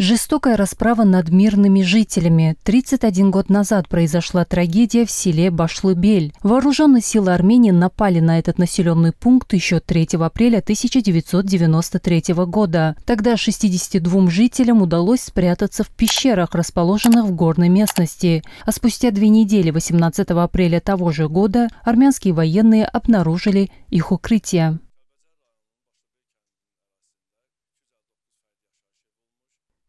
Жестокая расправа над мирными жителями. 31 год назад произошла трагедия в селе Башлыбель. Вооруженные силы Армении напали на этот населенный пункт еще 3 апреля 1993 года. Тогда 62 жителям удалось спрятаться в пещерах, расположенных в горной местности. А спустя две недели, 18 апреля того же года, армянские военные обнаружили их укрытие.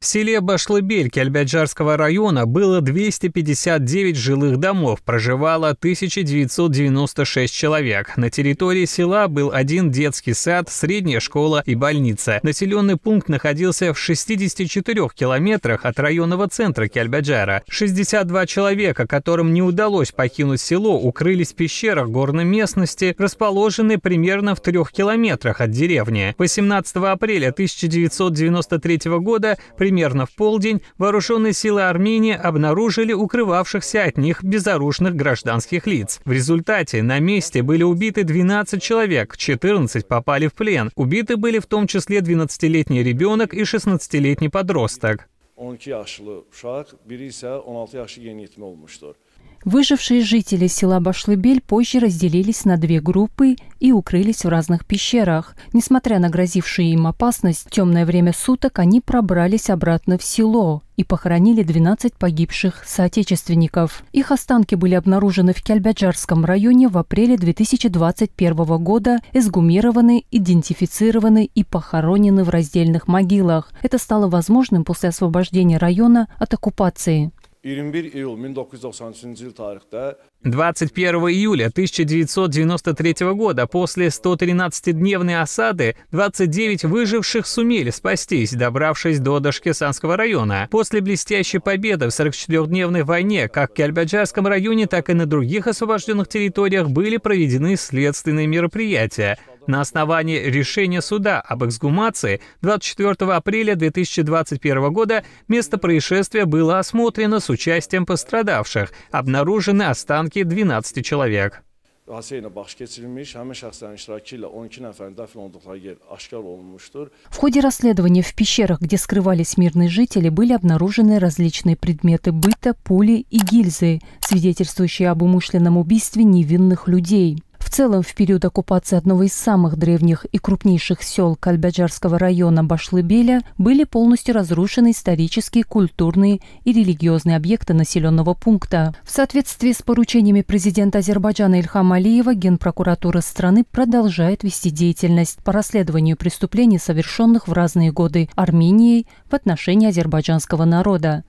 селе Башлыбель Кельбяджарского района было 259 жилых домов, проживало 1996 человек. На территории села был один детский сад, средняя школа и больница. Населенный пункт находился в 64 километрах от районного центра Кельбяджара. 62 человека, которым не удалось покинуть село, укрылись в пещерах горной местности, расположенной примерно в трех километрах от деревни. 18 апреля 1993 года примерно Примерно в полдень вооруженные силы Армении обнаружили укрывавшихся от них безоружных гражданских лиц. В результате на месте были убиты 12 человек, 14 попали в плен. Убиты были в том числе 12-летний ребенок и 16-летний подросток. 12 Выжившие жители села Башлыбель позже разделились на две группы и укрылись в разных пещерах. Несмотря на грозившую им опасность, в темное время суток они пробрались обратно в село и похоронили 12 погибших соотечественников. Их останки были обнаружены в Кельбяджарском районе в апреле 2021 года, эсгумированы, идентифицированы и похоронены в раздельных могилах. Это стало возможным после освобождения района от оккупации. 21 июля 1993 года после 113-дневной осады 29 выживших сумели спастись, добравшись до Дашкесанского района. После блестящей победы в 44-дневной войне как в Кельбаджарском районе, так и на других освобожденных территориях были проведены следственные мероприятия на основании решения суда об эксгумации 24 апреля 2021 года место происшествия было осмотрено с участием пострадавших. Обнаружены останки 12 человек. В ходе расследования в пещерах, где скрывались мирные жители, были обнаружены различные предметы быта, пули и гильзы, свидетельствующие об умышленном убийстве невинных людей. В целом, в период оккупации одного из самых древних и крупнейших сел Кальбаджарского района Башлыбеля были полностью разрушены исторические, культурные и религиозные объекты населенного пункта. В соответствии с поручениями президента Азербайджана Ильхама Алиева, Генпрокуратура страны продолжает вести деятельность по расследованию преступлений, совершенных в разные годы Арменией в отношении азербайджанского народа.